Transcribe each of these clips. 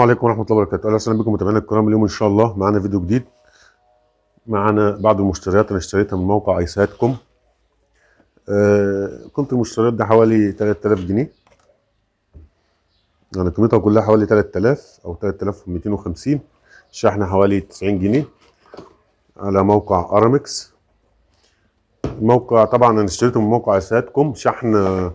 السلام عليكم ورحمه الله وبركاته اهلا وسهلا بكم متابعينا الكرام اليوم ان شاء الله معانا فيديو جديد معانا بعض المشتريات انا اشتريتها من موقع ايساتكم آه كنت المشتريات ده حوالي 3000 جنيه يعني قيمتها كلها حوالي 3000 او 3250 شحن حوالي 90 جنيه على موقع ارامكس الموقع طبعا انا اشتريته من موقع ايساتكم شحن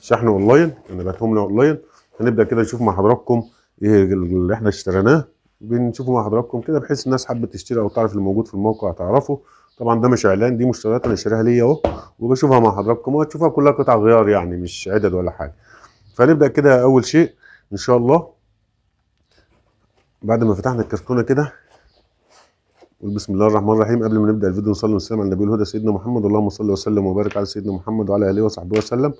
شحن اونلاين انا بعتهم له اونلاين هنبدا كده نشوف مع حضراتكم ايه اللي احنا اشتريناه بنشوفه مع حضراتكم كده بحيث الناس حابه تشتري او تعرف الموجود في الموقع تعرفه طبعا ده مش اعلان دي مشتريات انا شاريها ليا اهو وبشوفها مع حضراتكم وهتشوفها كلها قطع غيار يعني مش عدد ولا حاجه فنبدا كده اول شيء ان شاء الله بعد ما فتحنا الكرتونه كده قول بسم الله الرحمن الرحيم قبل ما نبدا الفيديو نصلي ونسلم على النبي الهدى سيدنا محمد اللهم صل وسلم وبارك على سيدنا محمد وعلى اله وصحبه وسلم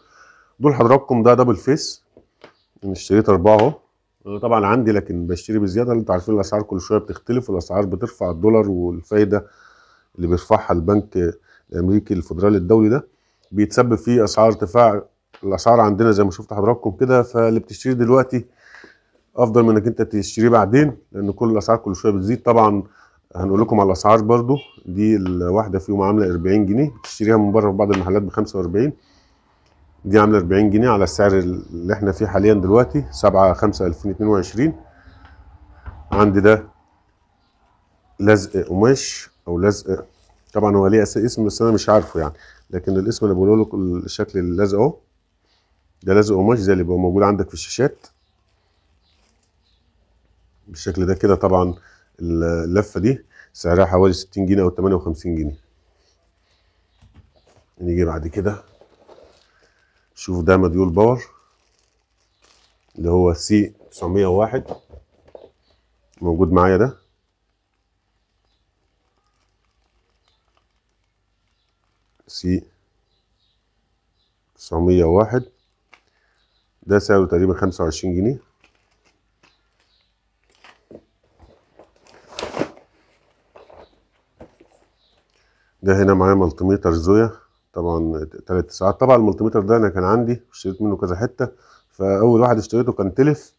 دول حضراتكم ده دبل فيس انا اشتريت اربعه اهو طبعا عندي لكن بشتري بزياده انتوا عارفين الاسعار كل شويه بتختلف والاسعار بترفع الدولار والفايده اللي بيرفعها البنك الامريكي الفدرالي الدولي ده بيتسبب في اسعار ارتفاع الاسعار عندنا زي ما شفت حضراتكم كده فاللي بتشتري دلوقتي افضل من انك انت تشتريه بعدين لان كل الاسعار كل شويه بتزيد طبعا هنقول لكم على الاسعار برضو دي الواحده فيهم عامله 40 جنيه بتشتريها من بره في بعض المحلات ب 45 دي عامله 40 جنيه على السعر اللي احنا فيه حاليا دلوقتي 7 5 2022 عندي ده لزق قماش او لزق طبعا هو ليه اسم بس انا مش عارفه يعني لكن الاسم اللي بقوله لكم الشكل اللزق اهو ده لزق قماش زي اللي بيبقى موجود عندك في الشاشات بالشكل ده كده طبعا اللفه دي سعرها حوالي 60 جنيه او 58 جنيه نيجي بعد كده شوف ده مديول باور اللي هو سي 901 موجود معايا ده سي 901 ده سعره تقريبا 25 جنيه ده هنا معايا ملتيميتر زويا طبعا ثلاث ساعات طبعا الملتيمتر ده انا كان عندي اشتريت منه كذا حته فاول واحد اشتريته كان تلف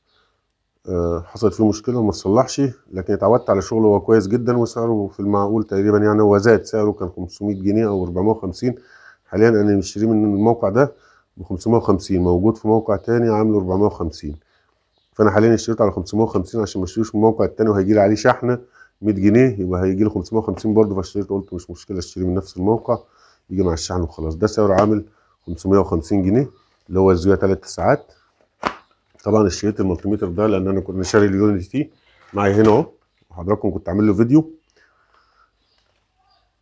آه، حصلت فيه مشكله وما صلحش لكن اتعودت على شغله هو كويس جدا وسعره في المعقول تقريبا يعني هو زاد سعره كان 500 جنيه او 450 حاليا انا مشتري من الموقع ده ب 550 موجود في موقع تاني عامله 450 فانا حاليا اشتريته على 550 عشان ما اشتريش من الموقع التاني وهيجي لي عليه شحنه 100 جنيه يبقى هيجي لي 550 برضه فاشتريت قلت مش مشكله اشتري من نفس الموقع يجي مع الشحن وخلاص ده سعره عامل 550 جنيه اللي هو الزيوه ثلاث ساعات طبعا اشتريت المالتيميتر ده لان انا كنت شاري اليونتي تي معايا هنا اهو وحضراتكم كنت عامل له فيديو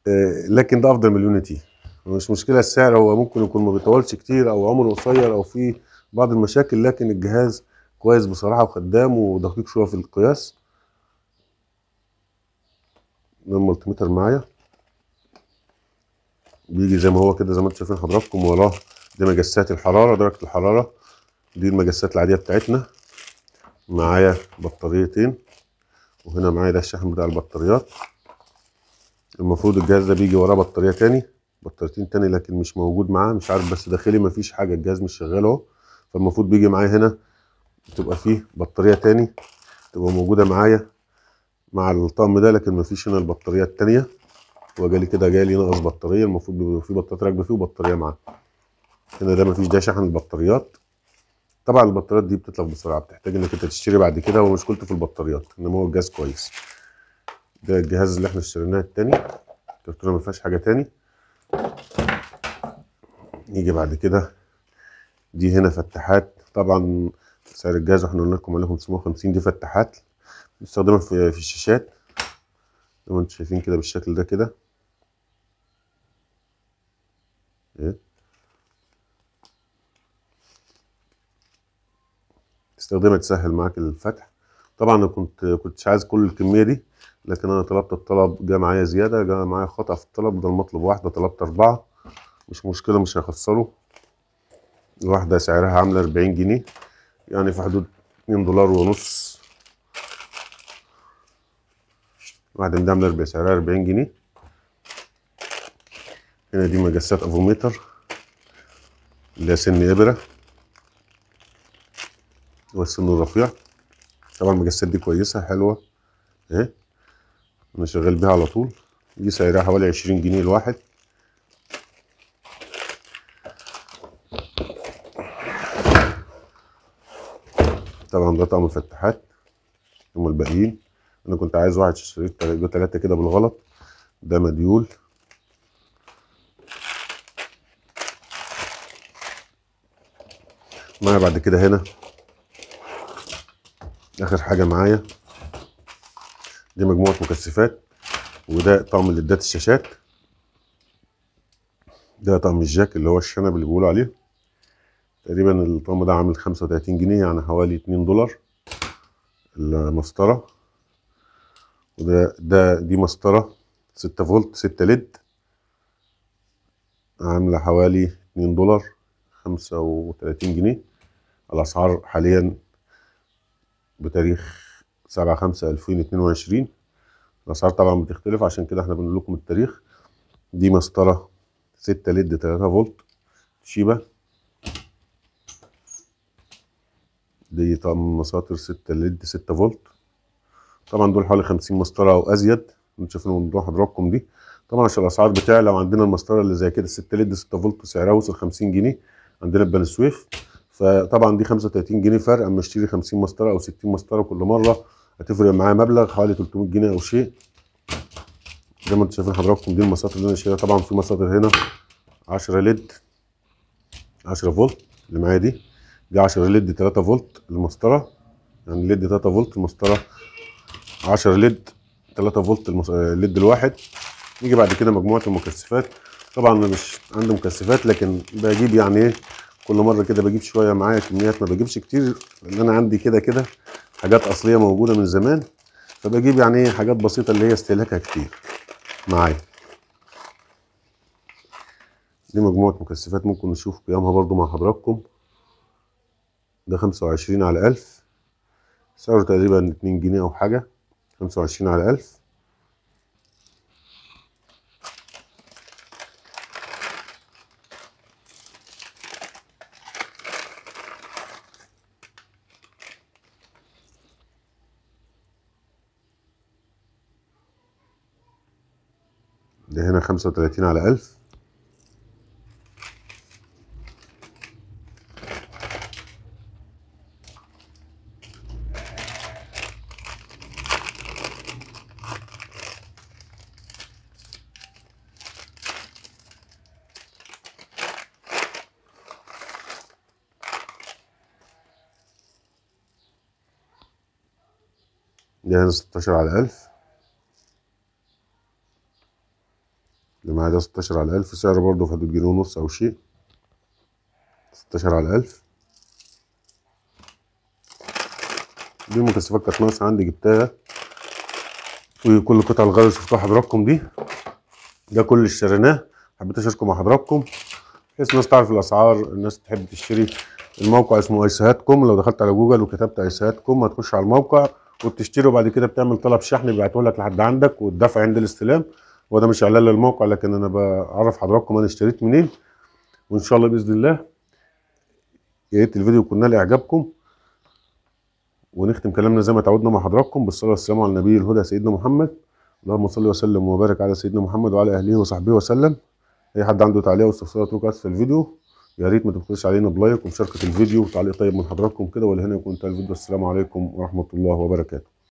آه، لكن ده افضل من اليونتي مش مشكله السعر هو ممكن يكون ما بيطولش كتير او عمره قصير او فيه بعض المشاكل لكن الجهاز كويس بصراحه وخدام ودقيق شويه في القياس ده المالتيميتر معايا وبيجي زي ما هو كده زي ما انتم شايفين حضراتكم وراه دي مجسات الحراره درجه الحراره دي المجسات العاديه بتاعتنا معايا بطاريتين وهنا معايا ده الشحن بتاع البطاريات المفروض الجهاز ده بيجي وراه بطاريه تاني بطاريتين تاني لكن مش موجود معاه مش عارف بس داخلي مفيش حاجه الجهاز مش شغال اهو فالمفروض بيجي معايا هنا تبقى فيه بطاريه تاني تبقى موجوده معايا مع الطقم ده لكن مفيش هنا البطاريه التانيه وجالي كده جالي ناقص بطاريه المفروض بيبقى في بطاريه راكبه فيه وبطاريه معاه هنا ده مفيش ده شحن البطاريات طبعا البطاريات دي بتطلع بسرعه بتحتاج انك انت تشتري بعد كده ومشكلته في البطاريات انما هو الجهاز كويس ده الجهاز اللي احنا اشتريناه التاني الكرتونه مفيهاش حاجه تاني يجي بعد كده دي هنا فتحات طبعا سعر الجهاز احنا قلنا لكم عليه 550 دي فتحات بنستخدمها في الشاشات زي ما انتم شايفين كده بالشكل ده كده ايه تستخدمها تسهل معاك الفتح طبعا انا كنت كنتش عايز كل الكميه دي لكن انا طلبت الطلب جه معايا زياده جه معايا خطا في الطلب ده المطلب واحده طلبت اربعه مش مشكله مش هيخسروا الواحده سعرها عامله 40 جنيه يعني في حدود 2 دولار ونص واحدة من داملر 40 جنيه هنا دي مجسات افوميتر اللي هي سن ابره والسن الرفيع طبعا المجسات دي كويسه حلوه اهي انا شغال بيها على طول دي سعرها حوالي عشرين جنيه الواحد طبعا ده طعم الفتحات هم الباقيين انا كنت عايز واحد شريط تلاتة كده بالغلط ده مديول معايا بعد كده هنا اخر حاجه معايا دي مجموعه مكثفات وده طقم لدات الشاشات ده طقم الجاك اللي هو الشنب اللي بيقولوا عليه تقريبا الطقم ده عامل 35 جنيه يعني حوالي 2 دولار المسطره ده ده دي مسطرة ستة فولت ستة ليد عاملة حوالي اتنين دولار خمسة وتلاتين جنيه الأسعار حاليا بتاريخ سبعة خمسة ألفين اتنين وعشرين الأسعار طبعا بتختلف عشان كده احنا بنقول لكم التاريخ دي مسطرة ستة ليد تلاتة فولت شيبة دي طبعا مساطر ستة ليد ستة فولت طبعا دول حوالي 50 مسطره او ازيد نشوف الموضوع حضراتكم دي طبعا عشان الاسعار لو عندنا المسطره اللي زي كده 6 ليد 6 فولت سعرها وصل 50 جنيه عندنا في بني سويف فطبعا دي 35 جنيه فرق اما اشتري 50 مسطره او 60 مسطره كل مره هتفرق معايا مبلغ حوالي 300 جنيه او شيء زي ما انتم شايفين حضراتكم دي المساطر اللي انا شايفها طبعا في مساطر هنا 10 ليد 10 فولت اللي معايا دي دي 10 ليد 3 فولت المسطره يعني ليد 3 فولت المسطره 10 ليد 3 فولت الليد الواحد نيجي بعد كده مجموعه المكثفات طبعا انا مش عندي مكثفات لكن بجيب يعني ايه كل مره كده بجيب شويه معايا كميات ما بجيبش كتير لان انا عندي كده كده حاجات اصليه موجوده من زمان فبجيب يعني ايه حاجات بسيطه اللي هي استهلاكها كتير معايا دي مجموعه مكثفات ممكن نشوف قيامها برضو مع حضراتكم ده 25 على 1000 سعره تقريبا 2 جنيه او حاجه خمسة وعشرين على ألف ده هنا خمسة وتلاتين على ألف دي 16 على 1000 اللي معايا ده 16 على 1000 سعره برضه في حدود جنيه ونص أو شيء 16 على 1000 دي مكثفات كانت ناقصة عندي جبتها وكل قطع الغاز اللي شفتوها حضراتكم دي ده كل اللي اشتريناه حبيت اشاركه مع حضراتكم بحيث الناس تعرف الاسعار الناس تحب تشتري الموقع اسمه ايسهات كوم لو دخلت على جوجل وكتبت ايسهات كوم هتخش على الموقع وبتشتري وبعد كده بتعمل طلب شحن بيبعته لك لحد عندك والدفع عند الاستلام وده مش اعلان للموقع لكن انا بعرف حضراتكم انا اشتريت منين وان شاء الله باذن الله يا ريت الفيديو يكون نال اعجابكم ونختم كلامنا زي ما تعودنا مع حضراتكم بالصلاه والسلام على النبي الهدى سيدنا محمد اللهم صل وسلم وبارك على سيدنا محمد وعلى اهله وصحبه وسلم اي حد عنده تعليق او استفسار اتركه في الفيديو يا ريت ما تنسوش علينا بلايك ومشاركه الفيديو وتعليق طيب من حضراتكم كده ولهنا يكون انتهى الفيديو السلام عليكم ورحمه الله وبركاته